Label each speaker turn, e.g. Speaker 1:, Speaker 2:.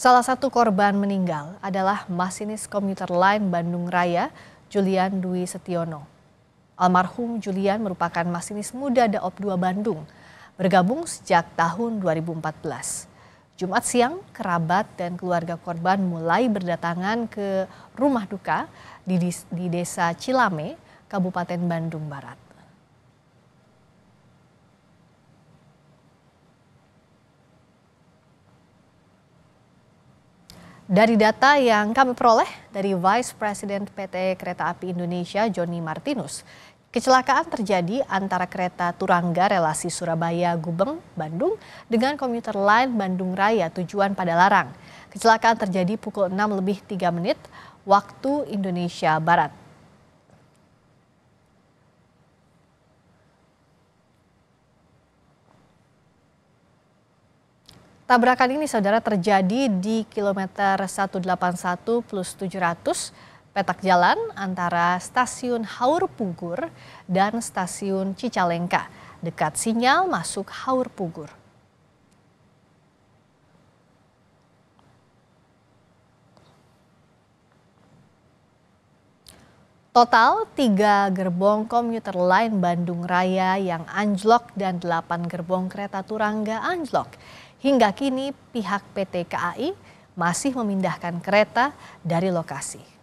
Speaker 1: Salah satu korban meninggal adalah masinis komuter lain Bandung Raya, Julian Dwi Setiono. Almarhum Julian merupakan masinis muda Daop 2 Bandung, bergabung sejak tahun 2014. Jumat siang, kerabat dan keluarga korban mulai berdatangan ke rumah duka di, di Desa Cilame, Kabupaten Bandung Barat. Dari data yang kami peroleh dari Vice President PT Kereta Api Indonesia, Joni Martinus, kecelakaan terjadi antara kereta Turangga relasi Surabaya-Gubeng, Bandung dengan komuter lain Bandung Raya tujuan pada larang. Kecelakaan terjadi pukul 6 lebih 3 menit waktu Indonesia Barat. Tabrakan ini saudara terjadi di kilometer 181 plus 700 petak jalan antara stasiun Haur Pugur dan stasiun Cicalengka dekat sinyal masuk Haur Pugur. Total, tiga gerbong komuter lain Bandung Raya yang anjlok dan delapan gerbong kereta Turangga anjlok. Hingga kini pihak PT KAI masih memindahkan kereta dari lokasi.